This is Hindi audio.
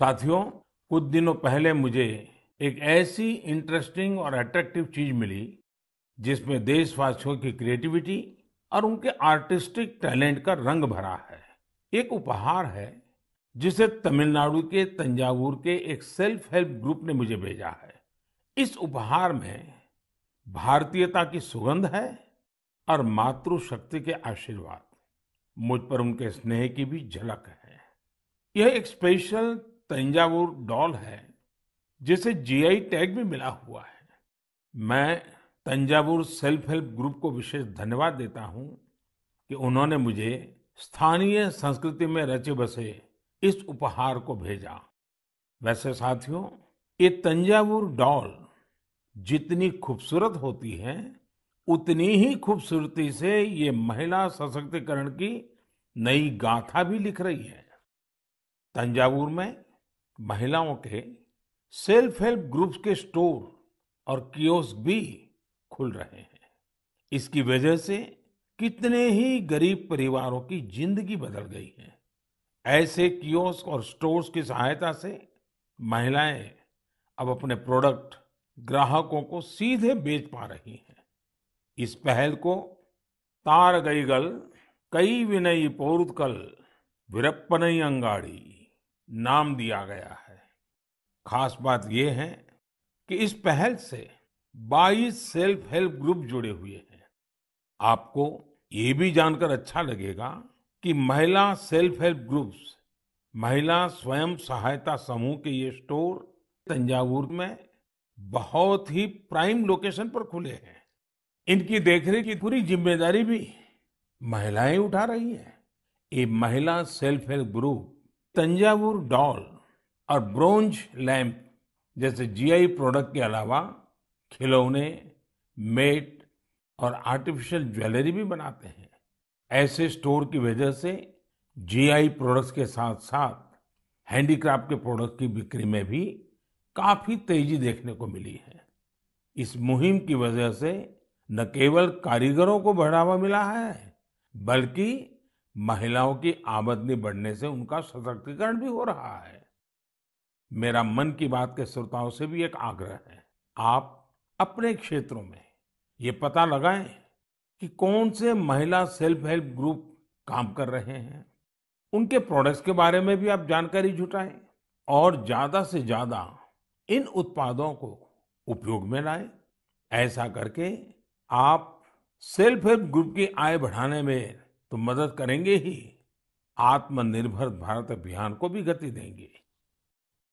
साथियों कुछ दिनों पहले मुझे एक ऐसी इंटरेस्टिंग और अट्रैक्टिव चीज मिली जिसमें देशवासियों की क्रिएटिविटी और उनके आर्टिस्टिक टैलेंट का रंग भरा है एक उपहार है जिसे तमिलनाडु के तंजावुर के एक सेल्फ हेल्प ग्रुप ने मुझे भेजा है इस उपहार में भारतीयता की सुगंध है और मातृशक्ति के आशीर्वाद मुझ पर उनके स्नेह की भी झलक है यह एक स्पेशल तंजावुर डॉल है जिसे जीआई टैग भी मिला हुआ है मैं तंजावुर सेल्फ हेल्प ग्रुप को विशेष धन्यवाद देता हूं कि उन्होंने मुझे स्थानीय संस्कृति में रचे बसे इस उपहार को भेजा वैसे साथियों ये तंजावुर डॉल जितनी खूबसूरत होती है उतनी ही खूबसूरती से ये महिला सशक्तिकरण की नई गाथा भी लिख रही है तंजावुर में महिलाओं के सेल्फ हेल्प ग्रुप्स के स्टोर और कियोस्क भी खुल रहे हैं इसकी वजह से कितने ही गरीब परिवारों की जिंदगी बदल गई है ऐसे कियोस्क और स्टोर्स की सहायता से महिलाएं अब अपने प्रोडक्ट ग्राहकों को सीधे बेच पा रही हैं इस पहल को तार गई गल कई विनयी पोरुतकल विरप्पनई अंगाड़ी नाम दिया गया है खास बात यह है कि इस पहल से 22 सेल्फ हेल्प ग्रुप जुड़े हुए हैं आपको ये भी जानकर अच्छा लगेगा कि महिला सेल्फ हेल्प ग्रुप्स महिला स्वयं सहायता समूह के ये स्टोर तंजावुर में बहुत ही प्राइम लोकेशन पर खुले हैं इनकी देखरेख की पूरी जिम्मेदारी भी महिलाएं उठा रही हैं ये महिला self help group Thanjavur doll और ब्रोंज लैंप जैसे जीआई प्रोडक्ट के अलावा खिलौने मेट और आर्टिफिशियल ज्वेलरी भी बनाते हैं ऐसे स्टोर की वजह से जीआई प्रोडक्ट्स के साथ साथ हैंडीक्राफ्ट के प्रोडक्ट की बिक्री में भी काफी तेजी देखने को मिली है इस मुहिम की वजह से न केवल कारीगरों को बढ़ावा मिला है बल्कि महिलाओं की आमदनी बढ़ने से उनका सशक्तिकरण भी हो रहा है मेरा मन की बात के श्रोताओं से भी एक आग्रह है आप अपने क्षेत्रों में ये पता लगाएं कि कौन से महिला सेल्फ हेल्प ग्रुप काम कर रहे हैं उनके प्रोडक्ट्स के बारे में भी आप जानकारी जुटाएं और ज्यादा से ज्यादा इन उत्पादों को उपयोग में लाए ऐसा करके आप सेल्फ हेल्प ग्रुप की आय बढ़ाने में तो मदद करेंगे ही आत्मनिर्भर भारत अभियान को भी गति देंगे